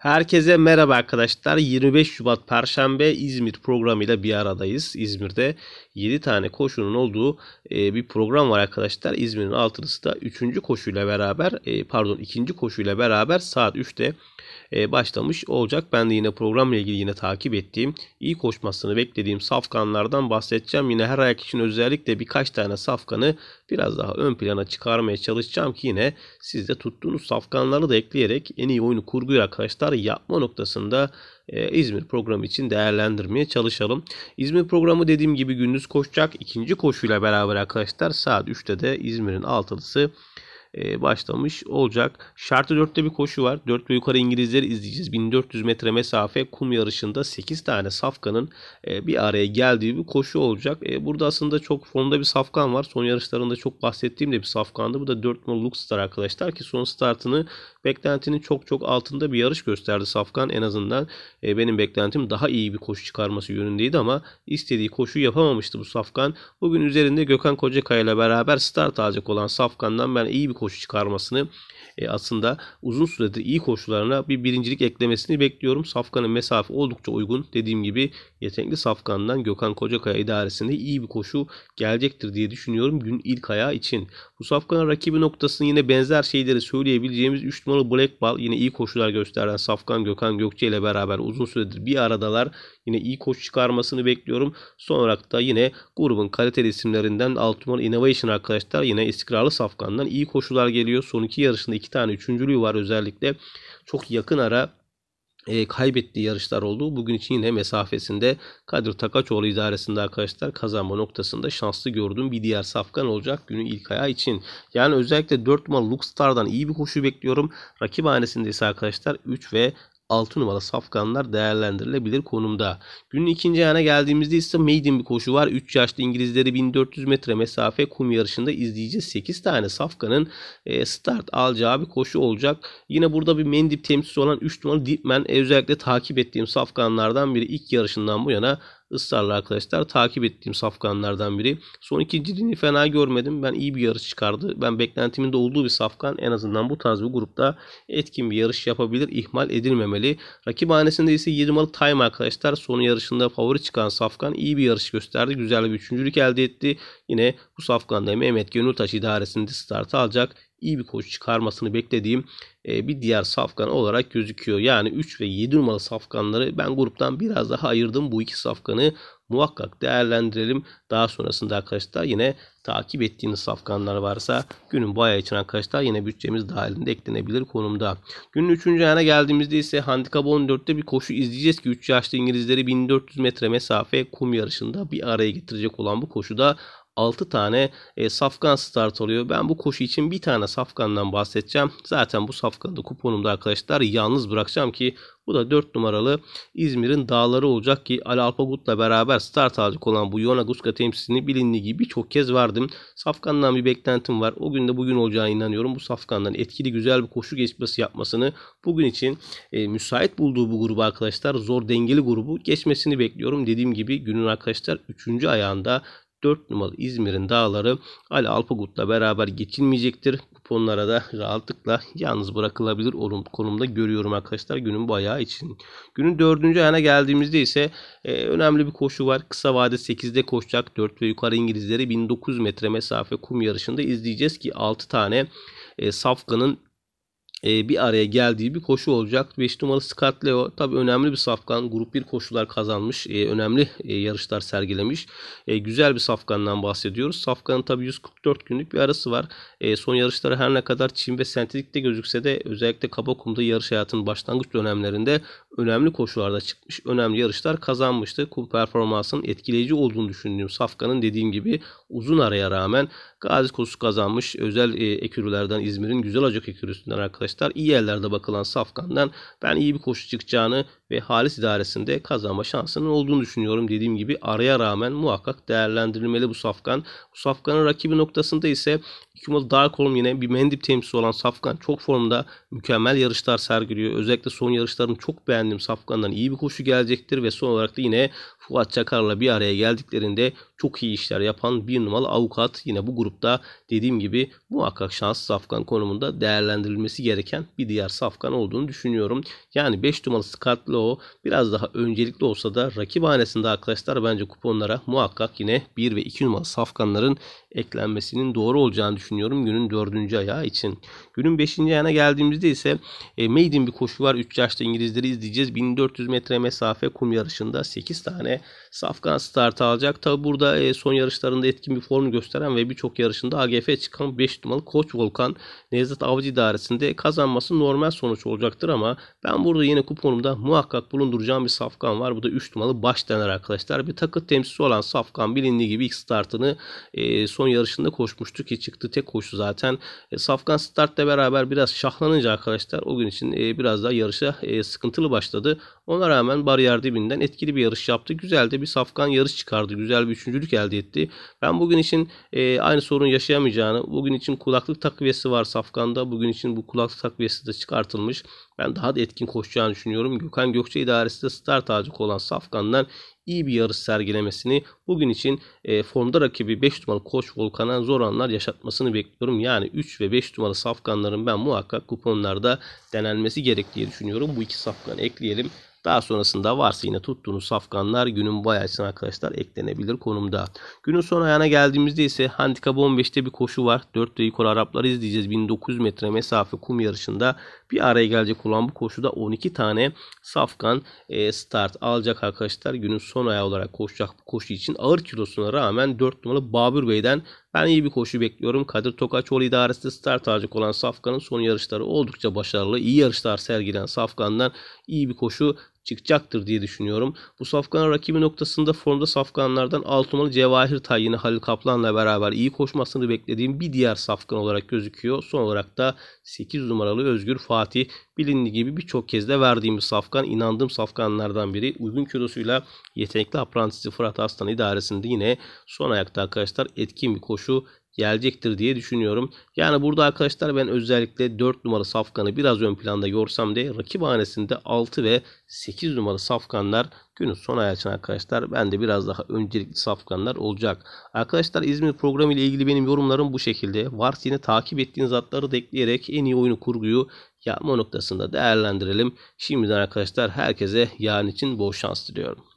Herkese merhaba arkadaşlar. 25 Şubat Perşembe İzmir programıyla bir aradayız. İzmir'de 7 tane koşunun olduğu e, bir program var arkadaşlar. İzmir'in altınısı da 3. koşuyla beraber e, pardon 2. koşuyla beraber saat 3'te e, başlamış olacak. Ben de yine programla ilgili yine takip ettiğim, iyi koşmasını beklediğim safkanlardan bahsedeceğim. Yine her ayak için özellikle birkaç tane safkanı biraz daha ön plana çıkarmaya çalışacağım ki yine siz de tuttuğunuz safkanları da ekleyerek en iyi oyunu kurguyu arkadaşlar yapma noktasında e, İzmir programı için değerlendirmeye çalışalım. İzmir programı dediğim gibi gündüz koşacak. ikinci koşuyla beraber arkadaşlar saat 3'te de İzmir'in altılısı e, başlamış olacak. Şartı 4'te bir koşu var. 4 ve yukarı İngilizleri izleyeceğiz. 1400 metre mesafe kum yarışında 8 tane safkanın e, bir araya geldiği bir koşu olacak. E, burada aslında çok formda bir safkan var. Son yarışlarında çok bahsettiğim de bir safkandı. Bu da 4 numaralı Luke Star arkadaşlar ki son startını Beklentinin çok çok altında bir yarış gösterdi Safkan. En azından e, benim beklentim daha iyi bir koşu çıkarması yönündeydi ama istediği koşu yapamamıştı bu Safkan. Bugün üzerinde Gökhan Kocakaya ile beraber start alacak olan Safkan'dan ben iyi bir koşu çıkarmasını e, aslında uzun süredir iyi koşularına bir birincilik eklemesini bekliyorum. Safkan'ın mesafe oldukça uygun. Dediğim gibi yetenekli Safkan'dan Gökhan Kocakaya idaresinde iyi bir koşu gelecektir diye düşünüyorum gün ilk ayağı için. Bu Safkan'ın rakibi noktasını yine benzer şeyleri söyleyebileceğimiz 3 Osmanalı Blackball yine iyi koşular gösteren Safkan Gökhan Gökçe ile beraber uzun süredir bir aradalar. Yine iyi koşu çıkarmasını bekliyorum. Son olarak da yine grubun kaliteli isimlerinden 6 Innovation arkadaşlar. Yine istikrarlı Safkan'dan iyi koşular geliyor. Son iki yarışında iki tane üçüncülüğü var özellikle. Çok yakın ara e, kaybettiği yarışlar oldu. Bugün için yine mesafesinde Kadir Takaçoğlu idaresinde arkadaşlar kazanma noktasında şanslı gördüğüm bir diğer safkan olacak günü ilk ayağı için. Yani özellikle 4 numaralı Luxstar'dan iyi bir koşu bekliyorum. Rakip hanesinde ise arkadaşlar 3 ve 6 numaralı safkanlar değerlendirilebilir konumda. Günün ikinci ayağına geldiğimizde ise maiden bir koşu var. 3 yaşlı İngilizleri 1400 metre mesafe kum yarışında izleyeceğiz. 8 tane safkanın e, start alacağı bir koşu olacak. Yine burada bir Mendip temsilcisi olan 3 numara Deepman e, özellikle takip ettiğim safkanlardan biri ilk yarışından bu yana ısrarla arkadaşlar takip ettiğim safkanlardan biri. Son iki cildini fena görmedim. Ben iyi bir yarış çıkardı. Ben beklentimin de olduğu bir safkan en azından bu tarz bir grupta etkin bir yarış yapabilir. ihmal edilmemeli. Rakip hanesinde ise 7 Time arkadaşlar. Son yarışında favori çıkan safkan iyi bir yarış gösterdi. Güzel bir üçüncülük elde etti. Yine bu safkanda Mehmet Gönültaş idaresinde startı alacak iyi bir koşu çıkarmasını beklediğim e, bir diğer safkan olarak gözüküyor. Yani 3 ve 7 numaralı safkanları ben gruptan biraz daha ayırdım. Bu iki safkanı muhakkak değerlendirelim. Daha sonrasında arkadaşlar yine takip ettiğiniz safkanlar varsa günün bu ayı için arkadaşlar yine bütçemiz dahilinde eklenebilir konumda. Günün 3. ayına geldiğimizde ise handikap 14'te bir koşu izleyeceğiz ki 3 yaşlı İngilizleri 1400 metre mesafe kum yarışında bir araya getirecek olan bu koşuda 6 tane e, safkan start oluyor. Ben bu koşu için bir tane safkandan bahsedeceğim. Zaten bu safkanı kuponumda arkadaşlar yalnız bırakacağım ki bu da 4 numaralı İzmir'in dağları olacak ki Ali Alpagut'la beraber start alacak olan bu Yona Guska temsilini bilindiği gibi birçok kez verdim. Safkan'dan bir beklentim var. O gün de bugün olacağına inanıyorum. Bu Safkan'dan etkili güzel bir koşu geçmesi yapmasını bugün için e, müsait bulduğu bu grubu arkadaşlar zor dengeli grubu geçmesini bekliyorum. Dediğim gibi günün arkadaşlar 3. ayağında 4 numaralı İzmir'in dağları Ali Alpagut'la beraber geçilmeyecektir. Kuponlara da rahatlıkla yalnız bırakılabilir konumda görüyorum arkadaşlar günün bayağı için. Günün 4. ayağına geldiğimizde ise e, önemli bir koşu var. Kısa vade 8'de koşacak 4 ve yukarı İngilizleri 1900 metre mesafe kum yarışında izleyeceğiz ki 6 tane e, Safkan'ın e, bir araya geldiği bir koşu olacak. 5 numaralı Scartleo tabii önemli bir safkan. Grup 1 koşular kazanmış. E, önemli e, yarışlar sergilemiş. E, güzel bir safkandan bahsediyoruz. Safkanın tabii 144 günlük bir arası var. E, son yarışları her ne kadar Çin ve sentetikte gözükse de özellikle Kabakum'da yarış hayatının başlangıç dönemlerinde önemli koşularda çıkmış. Önemli yarışlar kazanmıştı. Kum performansının etkileyici olduğunu düşündüğüm safkanın dediğim gibi uzun araya rağmen Gazi kursu kazanmış özel e, ekürülerden İzmir'in güzel acık ekürüsünden arkadaşlar. iyi yerlerde bakılan Safkan'dan ben iyi bir koşu çıkacağını ve halis idaresinde kazanma şansının olduğunu düşünüyorum. Dediğim gibi araya rağmen muhakkak değerlendirilmeli bu Safkan. Bu Safkan'ın rakibi noktasında ise Kumal Darkholm yine bir Mendip temsilcisi olan Safkan çok formda mükemmel yarışlar sergiliyor. Özellikle son yarışlarını çok beğendiğim Safkan'dan iyi bir koşu gelecektir ve son olarak da yine Fuat Çakar'la bir araya geldiklerinde çok iyi işler yapan bir numaralı avukat yine bu grupta dediğim gibi muhakkak şans Safkan konumunda değerlendirilmesi gereken bir diğer Safkan olduğunu düşünüyorum. Yani 5 numaralı Skatlı o biraz daha öncelikli olsa da rakip hanesinde arkadaşlar bence kuponlara muhakkak yine 1 ve 2 numaralı safkanların eklenmesinin doğru olacağını düşünüyorum günün 4. ayağı için. Günün 5. ayağına geldiğimizde ise e, maiden bir koşu var. 3 yaşta İngilizleri izleyeceğiz. 1400 metre mesafe kum yarışında 8 tane safkan start alacak. Tabi burada e, son yarışlarında etkin bir form gösteren ve birçok yarışında AGF çıkan 5 numaralı Koç Volkan Nevzat Avcı idaresinde kazanması normal sonuç olacaktır ama ben burada yine kuponumda muhakkak muhakkak bulunduracağım bir safkan var. Bu da 3 numaralı baş dener arkadaşlar. Bir takı temsilcisi olan safkan bilindiği gibi ilk startını e, son yarışında koşmuştu ki çıktı tek koşu zaten. E, safkan startla beraber biraz şahlanınca arkadaşlar o gün için e, biraz daha yarışa e, sıkıntılı başladı. Ona rağmen bariyer dibinden etkili bir yarış yaptı. Güzel de bir safkan yarış çıkardı. Güzel bir üçüncülük elde etti. Ben bugün için e, aynı sorun yaşayamayacağını, bugün için kulaklık takviyesi var safkanda. Bugün için bu kulaklık takviyesi de çıkartılmış. Ben daha da etkin koşacağını düşünüyorum. Gökhan Gökçe idaresi de start tacık olan safkandan iyi bir yarış sergilemesini bugün için e, formda rakibi 5 numaralı Koç Volkan'a zor anlar yaşatmasını bekliyorum. Yani 3 ve 5 numaralı safkanların ben muhakkak kuponlarda denenmesi gerektiği düşünüyorum. Bu iki safkanı ekleyelim. Daha sonrasında varsa yine tuttuğunuz safkanlar günün bayağı arkadaşlar eklenebilir konumda. Günün son ayağına geldiğimizde ise handikap 15'te bir koşu var. 4 ve yukarı Arapları izleyeceğiz. 1900 metre mesafe kum yarışında bir araya gelecek olan bu koşuda 12 tane safkan e, start alacak arkadaşlar. Günün son ayağı olarak koşacak bu koşu için ağır kilosuna rağmen 4 numaralı Babür Bey'den ben iyi bir koşu bekliyorum. Kadir Tokaçoğlu idaresinde start alacak olan Safkan'ın son yarışları oldukça başarılı. İyi yarışlar sergilen Safkan'dan iyi bir koşu çıkacaktır diye düşünüyorum. Bu Safkan rakibi noktasında formda Safkanlardan 6 numaralı Cevahir Tay yine Halil Kaplan'la beraber iyi koşmasını beklediğim bir diğer Safkan olarak gözüküyor. Son olarak da 8 numaralı Özgür Fatih bilindiği gibi birçok kez de verdiğimiz Safkan inandığım Safkanlardan biri. Uygun kilosuyla yetenekli aprantisi Fırat Aslan idaresinde yine son ayakta arkadaşlar etkin bir koşu gelecektir diye düşünüyorum. Yani burada arkadaşlar ben özellikle 4 numara safkanı biraz ön planda görsem de rakip hanesinde 6 ve 8 numara safkanlar günün son ayağı için arkadaşlar ben de biraz daha öncelikli safkanlar olacak. Arkadaşlar İzmir programı ile ilgili benim yorumlarım bu şekilde. Vars yine takip ettiğiniz atları da ekleyerek en iyi oyunu kurguyu yapma noktasında değerlendirelim. Şimdiden arkadaşlar herkese yarın için bol şans diliyorum.